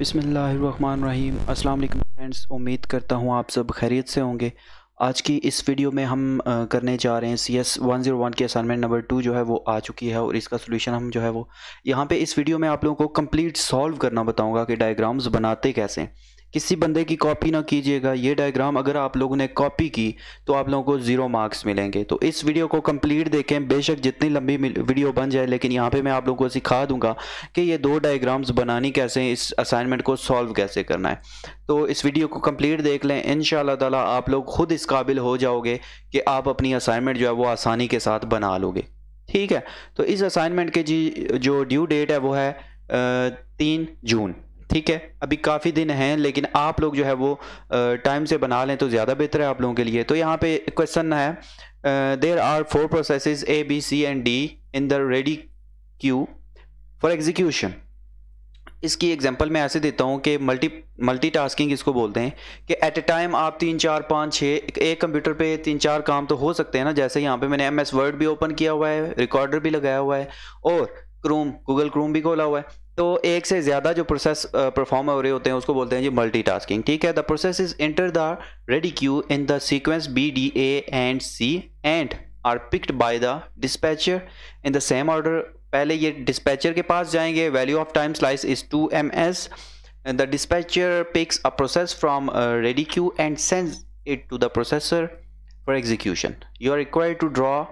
बिसमीम अस्सलाम वालेकुम फ्रेंड्स उम्मीद करता हूँ आप सब खैरियत से होंगे आज की इस वीडियो में हम करने जा रहे हैं C S one zero one की असाइनमेंट नंबर टू जो है वो आ चुकी है और इसका सोल्यूशन हम जो है वो यहाँ पे इस वीडियो में आप लोगों को कंप्लीट सॉल्व करना बताऊँगा कि डायग्राम्स बनाते कैसे हैं किसी बंदे की कॉपी ना कीजिएगा ये डायग्राम अगर आप लोगों ने कॉपी की तो आप लोगों को ज़ीरो मार्क्स मिलेंगे तो इस वीडियो को कंप्लीट देखें बेशक जितनी लंबी वीडियो बन जाए लेकिन यहाँ पे मैं आप लोगों को सिखा दूंगा कि ये दो डायग्राम्स बनानी कैसे हैं इस असाइनमेंट को सॉल्व कैसे करना है तो इस वीडियो को कम्प्लीट देख लें इन ताला आप लोग खुद इस काबिल हो जाओगे कि आप अपनी असाइनमेंट जो है वो आसानी के साथ बना लोगे ठीक है तो इस असाइनमेंट के जी जो ड्यू डेट है वो है तीन जून ठीक है अभी काफ़ी दिन हैं लेकिन आप लोग जो है वो टाइम से बना लें तो ज़्यादा बेहतर है आप लोगों के लिए तो यहाँ पे क्वेश्चन है there are four process A B C and D in the ready queue for execution इसकी एग्जांपल मैं ऐसे देता हूँ कि मल्टी मल्टी टास्किंग इसको बोलते हैं कि एट ए टाइम आप तीन चार पाँच छः एक कंप्यूटर पे तीन चार काम तो हो सकते हैं ना जैसे यहाँ पे मैंने एम एस वर्ड भी ओपन किया हुआ है रिकॉर्डर भी लगाया हुआ है और क्रोम गूगल क्रोम भी खोला हुआ है तो एक से ज़्यादा जो प्रोसेस परफॉर्म हो रहे होते हैं उसको बोलते हैं जी टास्किंग ठीक है the process is enter the ready queue in the sequence B D A and C and are picked by the dispatcher in the same order पहले ये डिस्पैचर के पास जाएंगे value of time slice is two M S the dispatcher picks a process from ready queue and send it to the processor for execution you are are to draw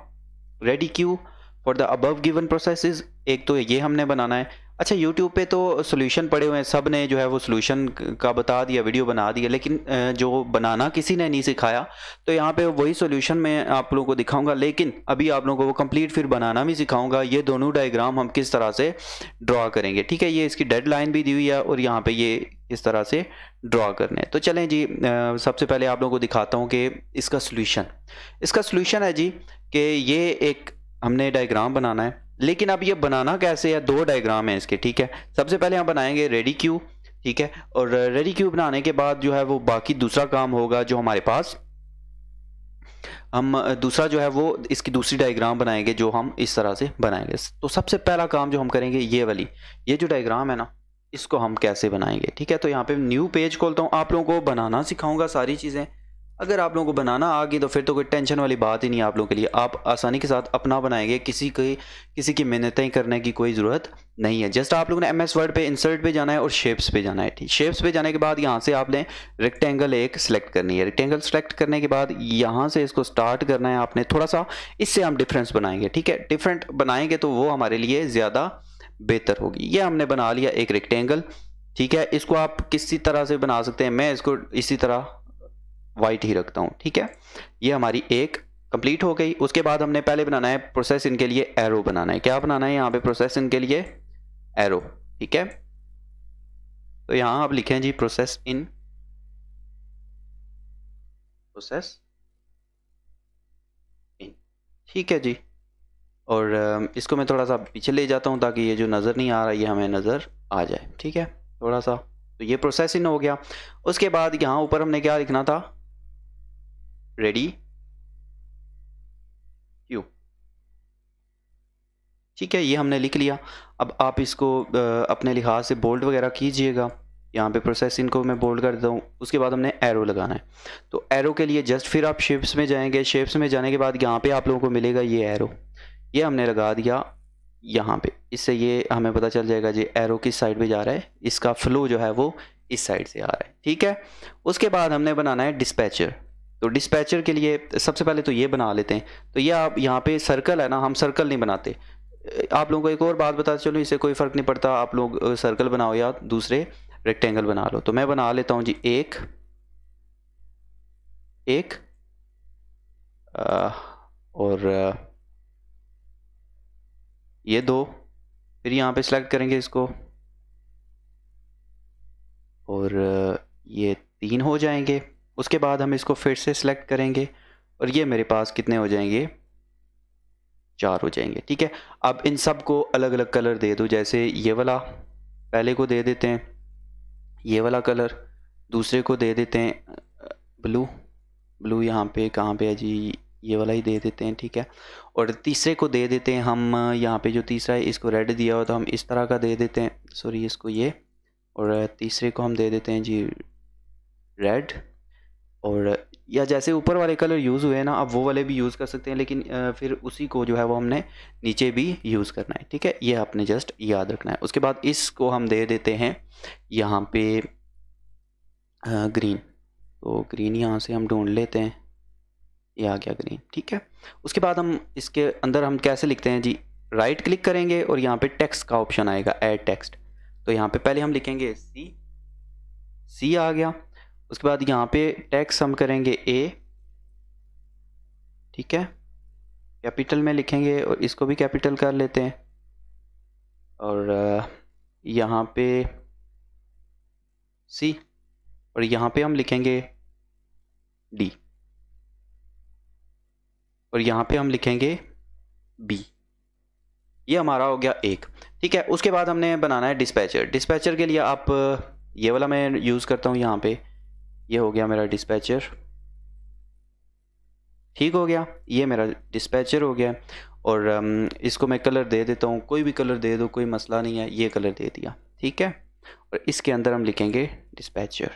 ready queue for the above given process एक तो ये हमने बनाना है अच्छा YouTube पे तो solution पड़े हुए हैं सब ने जो है वो सोल्यूशन का बता दिया वीडियो बना दिया लेकिन जो बनाना किसी ने नहीं सिखाया तो यहाँ पे वही सोल्यूशन मैं आप लोगों को दिखाऊंगा लेकिन अभी आप लोगों को वो कंप्लीट फिर बनाना भी सिखाऊंगा ये दोनों डायग्राम हम किस तरह से ड्रा करेंगे ठीक है ये इसकी डेड भी दी हुई है और यहाँ पर ये इस तरह से ड्रा करने तो चलें जी सबसे पहले आप लोगों को दिखाता हूँ कि इसका सोल्यूशन इसका सोल्यूशन है जी कि ये एक हमने डायग्राम बनाना है लेकिन अब ये बनाना कैसे है दो डायग्राम है इसके ठीक है सबसे पहले हम बनाएंगे रेडी क्यू ठीक है और रेडी क्यू बनाने के बाद जो है वो बाकी दूसरा काम होगा जो हमारे पास हम दूसरा जो है वो इसकी दूसरी डायग्राम बनाएंगे जो हम इस तरह से बनाएंगे तो सबसे पहला काम जो हम करेंगे ये वाली ये जो डायग्राम है ना इसको हम कैसे बनाएंगे ठीक है तो यहाँ पे न्यू पेज खोलता हूँ आप लोगों को बनाना सिखाऊंगा सारी चीज़ें अगर आप लोगों को बनाना आ गई तो फिर तो कोई टेंशन वाली बात ही नहीं आप लोगों के लिए आप आसानी के साथ अपना बनाएंगे किसी के किसी की मेहनतें करने की कोई ज़रूरत नहीं है जस्ट आप लोगों ने एम एस वर्ड पर इंसर्ट पे जाना है और शेप्स पे जाना है ठीक शेप्स पे जाने के बाद यहाँ से आपने रेक्टेंगल एक सिलेक्ट करनी है रेक्टेंगल सेलेक्ट करने के बाद यहाँ से इसको स्टार्ट करना है आपने थोड़ा सा इससे हम डिफरेंस बनाएंगे ठीक है डिफरेंट बनाएंगे तो वो हमारे लिए ज़्यादा बेहतर होगी ये हमने बना लिया एक रेक्टेंगल ठीक है इसको आप किसी तरह से बना सकते हैं मैं इसको इसी तरह वाइट ही रखता हूँ ठीक है ये हमारी एक कंप्लीट हो गई उसके बाद हमने पहले बनाना है प्रोसेस इनके लिए एरो बनाना है क्या बनाना है यहाँ पे प्रोसेस इनके लिए एरो ठीक है तो यहाँ आप लिखें जी प्रोसेस इन प्रोसेस इन ठीक है जी और um, इसको मैं थोड़ा सा पीछे ले जाता हूँ ताकि ये जो नज़र नहीं आ रहा ये हमें नज़र आ जाए ठीक है थोड़ा सा तो ये प्रोसेस इन हो गया उसके बाद यहाँ ऊपर हमने क्या लिखना था रेडी क्यू ठीक है ये हमने लिख लिया अब आप इसको अपने लिहाज से बोल्ड वगैरह कीजिएगा यहाँ पे प्रोसेस इनको मैं बोल्ड कर देता हूँ उसके बाद हमने एरो लगाना है तो एरो के लिए जस्ट फिर आप शेप्स में जाएंगे शेप्स में जाने के बाद यहाँ पे आप लोगों को मिलेगा ये एरो ये हमने लगा दिया यहाँ पे इससे ये हमें पता चल जाएगा जी एरो किस साइड पे जा रहा है इसका फ्लो जो है वो इस साइड से आ रहा है ठीक है उसके बाद हमने बनाना है डिस्पैचर तो डिस्पैचर के लिए सबसे पहले तो ये बना लेते हैं तो ये आप यहाँ पे सर्कल है ना हम सर्कल नहीं बनाते आप लोगों को एक और बात बता चलो इसे कोई फ़र्क नहीं पड़ता आप लोग सर्कल बनाओ या दूसरे रेक्टेंगल बना लो तो मैं बना लेता हूँ जी एक एक आ, और आ, ये दो फिर यहाँ पे सिलेक्ट करेंगे इसको और ये तीन हो जाएंगे उसके बाद हम इसको फिर से सिलेक्ट करेंगे और ये मेरे पास कितने हो जाएंगे चार हो जाएंगे ठीक है अब इन सब को अलग अलग कलर दे दो जैसे ये वाला पहले को दे देते हैं ये वाला कलर दूसरे को दे देते हैं ब्लू ब्लू यहाँ पे कहाँ पे है जी ये वाला ही दे देते हैं ठीक है और तीसरे को दे देते हैं हम यहाँ पे जो तीसरा है इसको रेड दिया हो तो हम इस तरह का दे देते हैं सॉरी इसको ये और तीसरे को हम दे देते हैं जी रेड और या जैसे ऊपर वाले कलर यूज़ हुए हैं ना आप वो वाले भी यूज़ कर सकते हैं लेकिन फिर उसी को जो है वो हमने नीचे भी यूज़ करना है ठीक है ये आपने जस्ट याद रखना है उसके बाद इसको हम दे देते हैं यहाँ पे ग्रीन तो ग्रीन यहाँ से हम ढूंढ लेते हैं ये आ गया ग्रीन ठीक है उसके बाद हम इसके अंदर हम कैसे लिखते हैं जी राइट क्लिक करेंगे और यहाँ पर टेक्स्ट का ऑप्शन आएगा एड टेक्स्ट तो यहाँ पर पहले हम लिखेंगे सी सी आ गया उसके बाद यहाँ पे टैक्स हम करेंगे ए ठीक है कैपिटल में लिखेंगे और इसको भी कैपिटल कर लेते हैं और यहाँ पे सी और यहाँ पे हम लिखेंगे डी और यहाँ पे हम लिखेंगे बी ये हमारा हो गया एक ठीक है उसके बाद हमने बनाना है डिस्पैचर डिस्पैचर के लिए आप ये वाला मैं यूज़ करता हूँ यहाँ पे ये हो गया मेरा डिस्पैचर ठीक हो गया ये मेरा डिस्पैचर हो गया और इसको मैं कलर दे देता हूँ कोई भी कलर दे दो कोई मसला नहीं है ये कलर दे दिया ठीक है और इसके अंदर हम लिखेंगे डिस्पैचर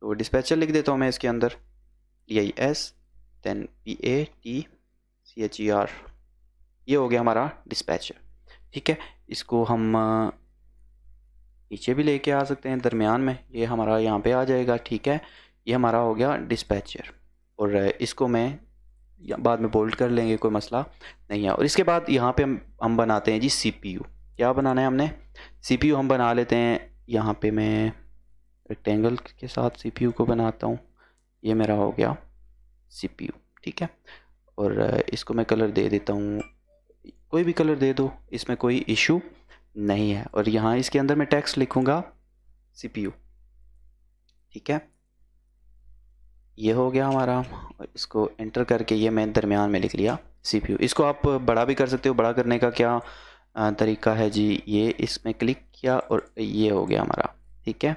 तो डिस्पैचर लिख देता हूँ मैं इसके अंदर D I S then P A T C H E R ये हो गया हमारा डिस्पैचर ठीक है इसको हम नीचे भी लेके आ सकते हैं दरमियान में ये हमारा यहाँ पे आ जाएगा ठीक है ये हमारा हो गया डिस्पैचर और इसको मैं बाद में बोल्ड कर लेंगे कोई मसला नहीं है और इसके बाद यहाँ पे हम हम बनाते हैं जी सी पी यू क्या बनाना है हमने सी पी यू हम बना लेते हैं यहाँ पे मैं रेक्टेंगल के साथ सी पी यू को बनाता हूँ ये मेरा हो गया सी पी यू ठीक है और इसको मैं कलर दे देता हूँ कोई भी कलर दे दो इसमें कोई इशू नहीं है और यहाँ इसके अंदर मैं टेक्स्ट लिखूँगा सी ठीक है ये हो गया हमारा और इसको एंटर करके ये मैं दरमियान में लिख लिया सी इसको आप बड़ा भी कर सकते हो बड़ा करने का क्या तरीका है जी ये इसमें क्लिक किया और ये हो गया हमारा ठीक है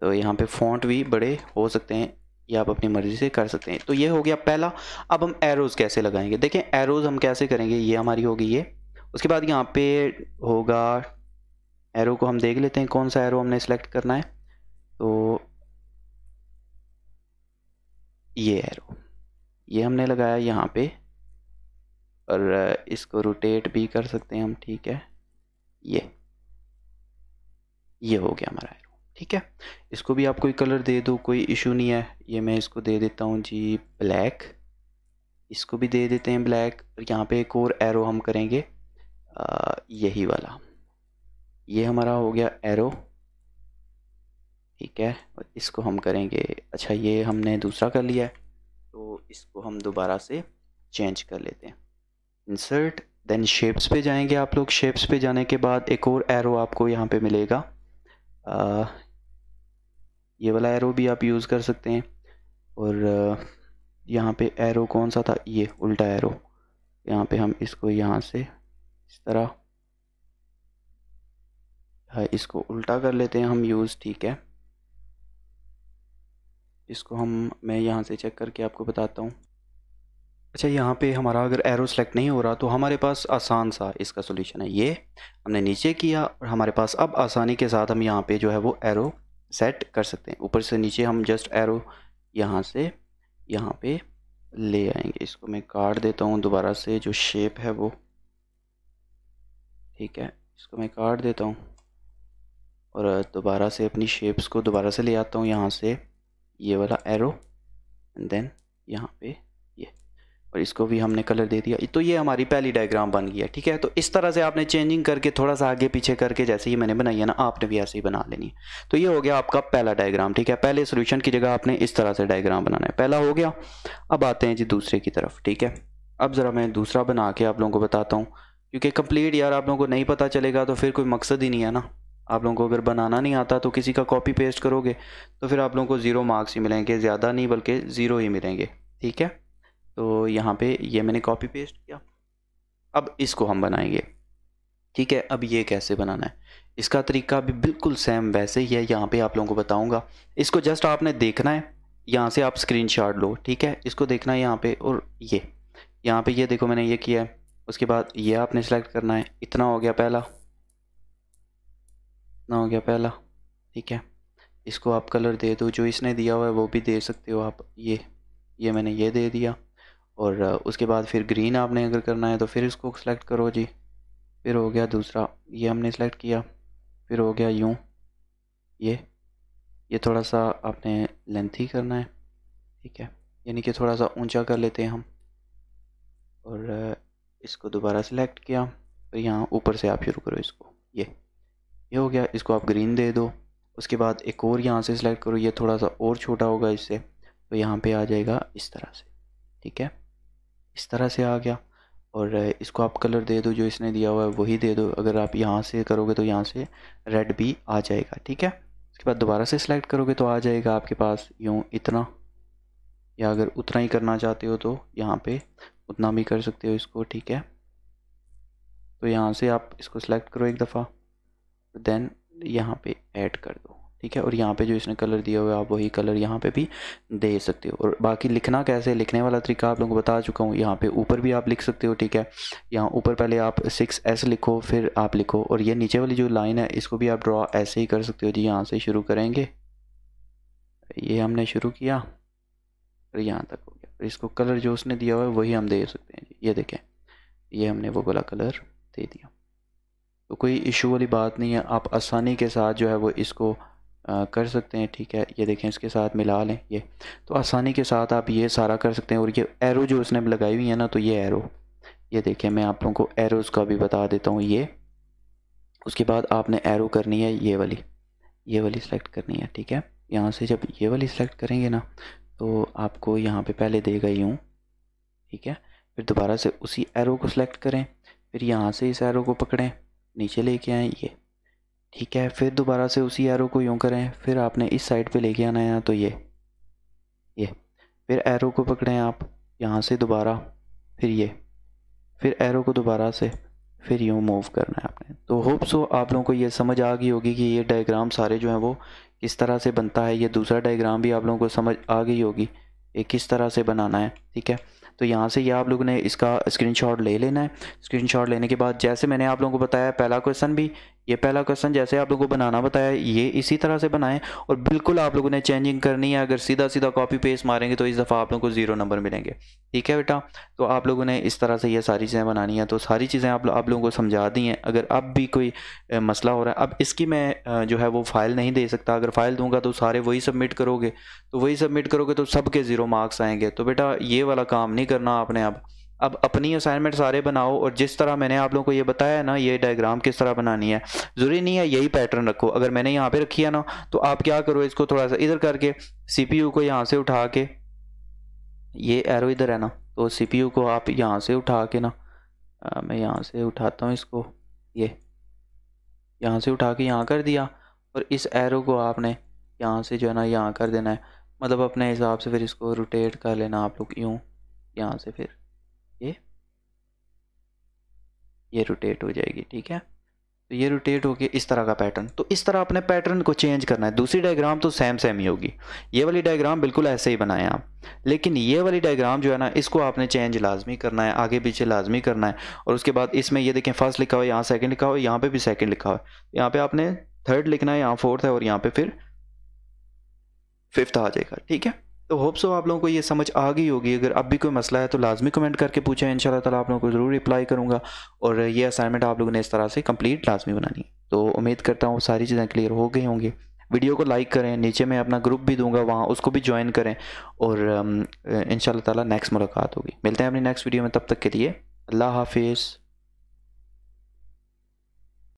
तो यहाँ पे फॉन्ट भी बड़े हो सकते हैं ये आप अपनी मर्ज़ी से कर सकते हैं तो ये हो गया पहला अब हम एरोज़ कैसे लगाएंगे देखें एरोज़ हम कैसे करेंगे ये हमारी होगी ये उसके बाद यहाँ पे होगा एरो को हम देख लेते हैं कौन सा एरो हमने सेलेक्ट करना है तो ये एरो ये हमने लगाया यहाँ पे और इसको रोटेट भी कर सकते हैं हम ठीक है ये ये हो गया हमारा एरो ठीक है इसको भी आप कोई कलर दे दो कोई इशू नहीं है ये मैं इसको दे देता हूँ जी ब्लैक इसको भी दे देते हैं ब्लैक और यहाँ पे एक और एरो हम करेंगे यही वाला ये हमारा हो गया एरो ठीक है इसको हम करेंगे अच्छा ये हमने दूसरा कर लिया है तो इसको हम दोबारा से चेंज कर लेते हैं इंसर्ट देन शेप्स पे जाएंगे आप लोग शेप्स पे जाने के बाद एक और एरो आपको यहाँ पे मिलेगा आ, ये वाला एरो भी आप यूज़ कर सकते हैं और यहाँ पे एरो कौन सा था ये उल्टा एरो यहाँ पे हम इसको यहाँ से इस तरह इसको उल्टा कर लेते हैं हम यूज़ ठीक है इसको हम मैं यहाँ से चेक करके आपको बताता हूँ अच्छा यहाँ पे हमारा अगर एरो सेलेक्ट नहीं हो रहा तो हमारे पास आसान सा इसका सोल्यूशन है ये हमने नीचे किया और हमारे पास अब आसानी के साथ हम यहाँ पे जो है वो एरो सेट कर सकते हैं ऊपर से नीचे हम जस्ट एरो यहाँ से यहाँ पे ले आएंगे इसको मैं काट देता हूँ दोबारा से जो शेप है वो ठीक है इसको मैं काट देता हूँ और दोबारा से अपनी शेप्स को दोबारा से ले आता हूँ यहाँ से ये वाला एरो एंड देन यहाँ पे ये और इसको भी हमने कलर दे दिया तो ये हमारी पहली डायग्राम बन गया है ठीक है तो इस तरह से आपने चेंजिंग करके थोड़ा सा आगे पीछे करके जैसे ही मैंने बनाई है ना आपने भी ऐसे ही बना लेनी है तो ये हो गया आपका पहला डायग्राम ठीक है पहले सोल्यूशन की जगह आपने इस तरह से डायग्राम बनाना है पहला हो गया अब आते हैं जी दूसरे की तरफ ठीक है अब ज़रा मैं दूसरा बना के आप लोगों को बताता हूँ क्योंकि कंप्लीट यार आप लोगों को नहीं पता चलेगा तो फिर कोई मकसद ही नहीं है ना आप लोगों को अगर बनाना नहीं आता तो किसी का कॉपी पेस्ट करोगे तो फिर आप लोगों को ज़ीरो मार्क्स ही मिलेंगे ज़्यादा नहीं बल्कि ज़ीरो ही मिलेंगे ठीक है तो यहाँ पे ये मैंने कॉपी पेस्ट किया अब इसको हम बनाएंगे ठीक है अब ये कैसे बनाना है इसका तरीका भी बिल्कुल सेम वैसे ही है यहाँ पर आप लोगों को बताऊँगा इसको जस्ट आपने देखना है यहाँ से आप स्क्रीन लो ठीक है इसको देखना है यहाँ पर और ये यहाँ पर ये देखो मैंने ये किया है उसके बाद ये आपने सेलेक्ट करना है इतना हो गया पहला इतना हो गया पहला ठीक है इसको आप कलर दे दो जो इसने दिया हुआ है वो भी दे सकते हो आप ये ये मैंने ये दे दिया और उसके बाद फिर ग्रीन आपने अगर करना है तो फिर इसको सेलेक्ट करो जी फिर हो गया दूसरा ये हमने सेलेक्ट किया फिर हो गया यूँ ये ये थोड़ा सा आपने लेंथ ही करना है ठीक है यानी कि थोड़ा सा ऊंचा कर लेते हैं हम और इसको दोबारा सेलेक्ट किया और यहाँ ऊपर से आप शुरू करो इसको ये ये हो गया इसको आप ग्रीन दे दो उसके बाद एक और यहाँ से सिलेक्ट करो ये थोड़ा सा और छोटा होगा इससे तो यहाँ पे आ जाएगा इस तरह से ठीक है इस तरह से आ गया और इसको आप कलर दे दो जो इसने दिया हुआ है वही दे दो अगर आप यहाँ से करोगे तो यहाँ से रेड भी आ जाएगा ठीक है उसके बाद दोबारा से सिलेक्ट करोगे तो आ जाएगा आपके पास यूँ इतना या अगर उतना ही करना चाहते हो तो यहाँ पे उतना भी कर सकते हो इसको ठीक है तो यहाँ से आप इसको सेलेक्ट करो एक दफ़ा देन यहाँ पे ऐड कर दो ठीक है और यहाँ पे जो इसने कलर दिया हुआ है आप वही कलर यहाँ पे भी दे सकते हो और बाकी लिखना कैसे लिखने वाला तरीका आप लोगों को बता चुका हूँ यहाँ पे ऊपर भी आप लिख सकते हो ठीक है यहाँ ऊपर पहले आप सिक्स एस लिखो फिर आप लिखो और ये नीचे वाली जो लाइन है इसको भी आप ड्रॉ ऐसे ही कर सकते हो जी यहाँ से शुरू करेंगे ये हमने शुरू किया और यहाँ तक हो इसको कलर जो उसने दिया हुआ है वही हम दे सकते हैं ये देखें ये हमने वो गला कलर दे दिया तो कोई इशू वाली बात नहीं है आप आसानी के साथ जो है वो इसको आ, कर सकते हैं ठीक है ये देखें इसके साथ मिला लें ये तो आसानी के साथ आप ये सारा कर सकते हैं और ये एरो जो उसने लगाई हुई है ना तो ये एरो ये देखें मैं आप लोगों को एरोज़ का भी बता देता हूँ ये उसके बाद आपने एरो करनी है ये वाली ये वाली सेलेक्ट करनी है ठीक है यहाँ से जब ये वाली सेलेक्ट करेंगे ना तो आपको यहाँ पे पहले देगा यूँ ठीक है फिर दोबारा से उसी एरो को सिलेक्ट करें फिर यहाँ से इस एरो को पकड़ें नीचे लेके आएँ ये ठीक है फिर दोबारा से उसी एरो को यूँ करें फिर आपने इस साइड पे लेके आना है तो ये ये फिर एरो को पकड़ें आप यहाँ से दोबारा फिर ये फिर एरो को दोबारा से फिर यूँ मूव करना है आपने तो होप सो आप लोगों को ये समझ आ गई होगी कि ये डायग्राम सारे जो हैं वो किस तरह से बनता है ये दूसरा डायग्राम भी आप लोगों को समझ आ गई होगी ये किस तरह से बनाना है ठीक है तो यहाँ से ये आप लोगों ने इसका स्क्रीनशॉट ले लेना है स्क्रीनशॉट लेने के बाद जैसे मैंने आप लोगों को बताया पहला क्वेश्चन भी ये पहला क्वेश्चन जैसे आप लोगों को बनाना बताया ये इसी तरह से बनाएं और बिल्कुल आप लोगों ने चेंजिंग करनी है अगर सीधा सीधा कॉपी पेस्ट मारेंगे तो इस दफ़ा आप लोगों को जीरो नंबर मिलेंगे ठीक है बेटा तो आप लोगों ने इस तरह से ये सारी चीज़ें बनानी है तो सारी चीज़ें आप, आप लोगों को समझा दी हैं अगर अब भी कोई मसला हो रहा है अब इसकी मैं जो है वो फाइल नहीं दे सकता अगर फाइल दूंगा तो सारे वही सबमिट करोगे तो वही सबमिट करोगे तो सबके ज़ीरो मार्क्स आएंगे तो बेटा ये वाला काम नहीं करना आपने अब अब अपनी असाइनमेंट सारे बनाओ और जिस तरह मैंने आप लोगों को ये बताया ना ये डायग्राम किस तरह बनानी है ज़रूरी नहीं है यही पैटर्न रखो अगर मैंने यहाँ पे रखी है ना तो आप क्या करो इसको थोड़ा सा इधर करके सीपीयू को यहाँ से उठा के ये एरो इधर है ना तो सीपीयू को आप यहाँ से उठा के ना आ, मैं यहाँ से उठाता हूँ इसको ये यहाँ से उठा के यहाँ कर दिया और इस एरो को आपने यहाँ से जो है ना यहाँ कर देना है मतलब अपने हिसाब से फिर इसको रोटेट कर लेना आप लोग यूँ यहाँ से फिर ये ये रोटेट हो जाएगी ठीक है तो ये रोटेट होके इस तरह का पैटर्न तो इस तरह अपने पैटर्न को चेंज करना है दूसरी डायग्राम तो सेम सेम ही होगी ये वाली डायग्राम बिल्कुल ऐसे ही बनाए आप लेकिन ये वाली डायग्राम जो है ना इसको आपने चेंज लाजमी करना है आगे पीछे लाजमी करना है और उसके बाद इसमें ये देखें फर्स्ट लिखा हुआ है यहाँ सेकेंड लिखा हुआ है यहाँ पर भी सेकेंड लिखा हुआ है यहाँ पर आपने थर्ड लिखना है यहाँ फोर्थ है और यहाँ पर फिर फिफ्थ आ जाएगा ठीक है तो होप्स सो आप लोगों को ये समझ आ गई होगी अगर अब भी कोई मसला है तो लाजमी कमेंट करके पूछें इन शाला आप लोगों को ज़रूर रिप्लाई करूँगा और ये असाइनमेंट आप लोगों ने इस तरह से कम्प्लीट लाजमी बनानी तो उम्मीद करता हूँ सारी चीज़ें क्लियर हो गई होंगी वीडियो को लाइक करें नीचे मैं अपना ग्रुप भी दूंगा वहाँ उसको भी ज्वाइन करें और इन ताला नेक्स्ट मुलाकात होगी मिलते हैं अपनी नेक्स्ट वीडियो में तब तक के लिए अल्लाह हाफिज़